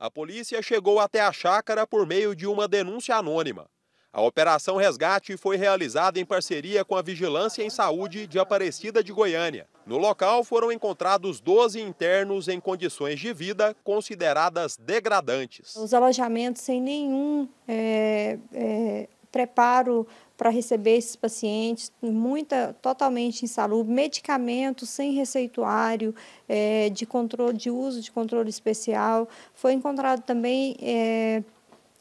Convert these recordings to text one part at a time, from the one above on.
A polícia chegou até a chácara por meio de uma denúncia anônima. A Operação Resgate foi realizada em parceria com a Vigilância em Saúde de Aparecida de Goiânia. No local foram encontrados 12 internos em condições de vida consideradas degradantes. Os alojamentos sem nenhum é, é, preparo para receber esses pacientes, muita totalmente insalubre, medicamentos sem receituário, é, de controle de uso de controle especial. Foi encontrado também é,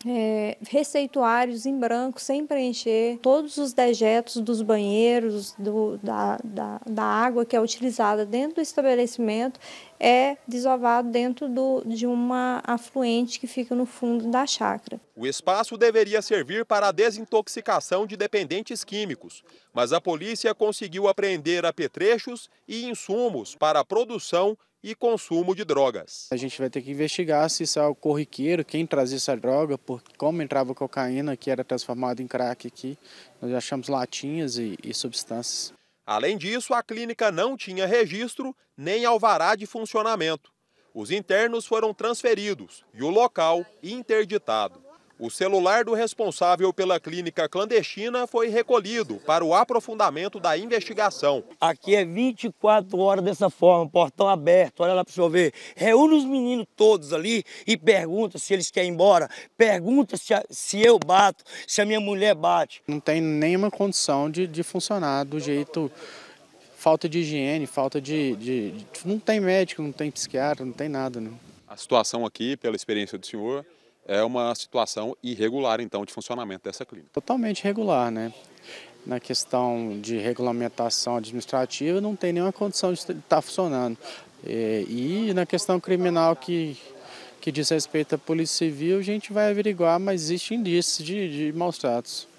é, receituários em branco, sem preencher, todos os dejetos dos banheiros, do, da, da, da água que é utilizada dentro do estabelecimento, é desovado dentro do, de uma afluente que fica no fundo da chácara. O espaço deveria servir para a desintoxicação de dependentes químicos, mas a polícia conseguiu apreender apetrechos e insumos para a produção e consumo de drogas. A gente vai ter que investigar se isso é o corriqueiro, quem trazia essa droga, por, como entrava cocaína que era transformada em crack aqui. Nós achamos latinhas e, e substâncias. Além disso, a clínica não tinha registro nem alvará de funcionamento. Os internos foram transferidos e o local interditado. O celular do responsável pela clínica clandestina foi recolhido para o aprofundamento da investigação. Aqui é 24 horas dessa forma, portão aberto, olha lá para o senhor ver. Reúne os meninos todos ali e pergunta se eles querem ir embora, pergunta se, a, se eu bato, se a minha mulher bate. Não tem nenhuma condição de, de funcionar do jeito falta de higiene, falta de, de, de, Não tem médico, não tem psiquiatra, não tem nada. Né? A situação aqui, pela experiência do senhor, é uma situação irregular, então, de funcionamento dessa clínica. Totalmente irregular, né? Na questão de regulamentação administrativa, não tem nenhuma condição de estar funcionando. E, é, e na questão criminal que, que diz respeito à Polícia Civil, a gente vai averiguar, mas existe indícios de, de maus tratos.